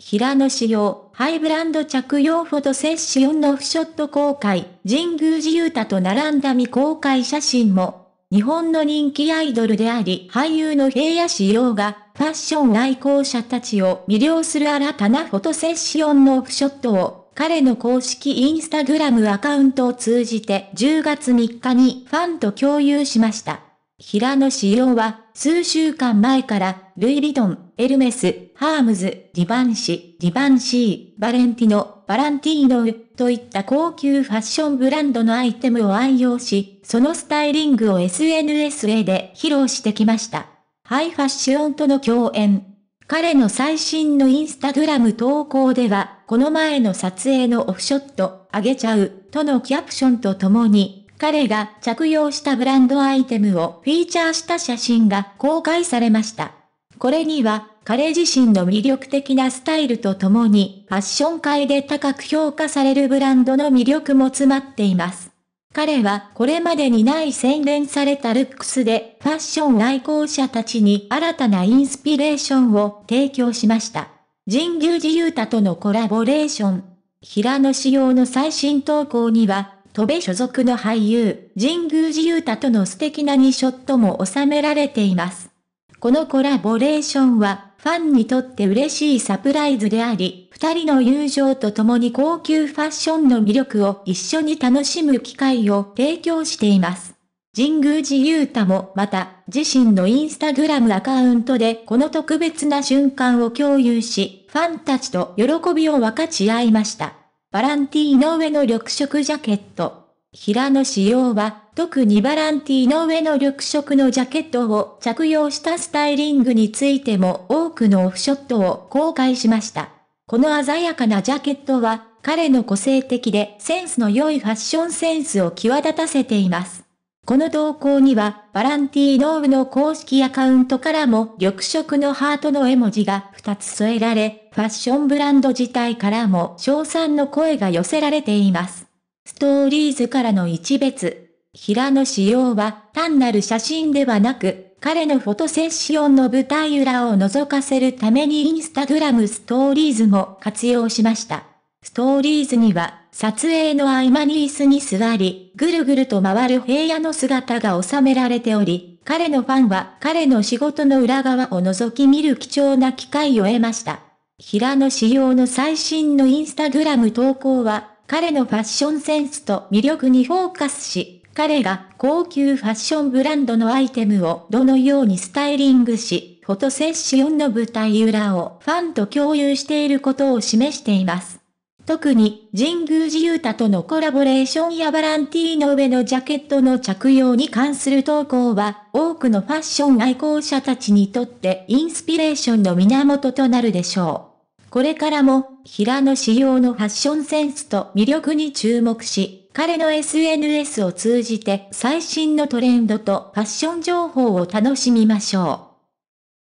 平野紫耀、ハイブランド着用フォトセッションのオフショット公開、神宮寺勇太と並んだ未公開写真も、日本の人気アイドルであり俳優の平野紫耀が、ファッション愛好者たちを魅了する新たなフォトセッションのオフショットを、彼の公式インスタグラムアカウントを通じて10月3日にファンと共有しました。平野紫耀は、数週間前から、ルイ・リトン、エルメス、ハームズ、ディバンシ、ディバンシー、バレンティノ、バランティーノといった高級ファッションブランドのアイテムを愛用し、そのスタイリングを SNS a で披露してきました。ハイファッションとの共演。彼の最新のインスタグラム投稿では、この前の撮影のオフショット、あげちゃう、とのキャプションとともに、彼が着用したブランドアイテムをフィーチャーした写真が公開されました。これには、彼自身の魅力的なスタイルとともに、ファッション界で高く評価されるブランドの魅力も詰まっています。彼はこれまでにない洗練されたルックスで、ファッション愛好者たちに新たなインスピレーションを提供しました。神宮寺勇太とのコラボレーション。平野仕様の最新投稿には、戸部所属の俳優、神宮寺勇太との素敵な2ショットも収められています。このコラボレーションは、ファンにとって嬉しいサプライズであり、二人の友情と共に高級ファッションの魅力を一緒に楽しむ機会を提供しています。神宮寺勇太もまた、自身のインスタグラムアカウントでこの特別な瞬間を共有し、ファンたちと喜びを分かち合いました。バランティーノ上の緑色ジャケット。平野紫耀は、特にバランティーノ上の緑色のジャケットを着用したスタイリングについても多くのオフショットを公開しました。この鮮やかなジャケットは、彼の個性的でセンスの良いファッションセンスを際立たせています。この投稿には、バランティーノーブの公式アカウントからも緑色のハートの絵文字が2つ添えられ、ファッションブランド自体からも賞賛の声が寄せられています。ストーリーズからの一別。平野仕様は単なる写真ではなく、彼のフォトセッションの舞台裏を覗かせるためにインスタグラムストーリーズも活用しました。ストーリーズには、撮影の合間に椅子に座り、ぐるぐると回る平野の姿が収められており、彼のファンは彼の仕事の裏側を覗き見る貴重な機会を得ました。平野紫耀の最新のインスタグラム投稿は、彼のファッションセンスと魅力にフォーカスし、彼が高級ファッションブランドのアイテムをどのようにスタイリングし、フォトセッションの舞台裏をファンと共有していることを示しています。特に、神宮寺勇太とのコラボレーションやバランティーの上のジャケットの着用に関する投稿は、多くのファッション愛好者たちにとってインスピレーションの源となるでしょう。これからも、平野仕様のファッションセンスと魅力に注目し、彼の SNS を通じて最新のトレンドとファッション情報を楽しみましょう。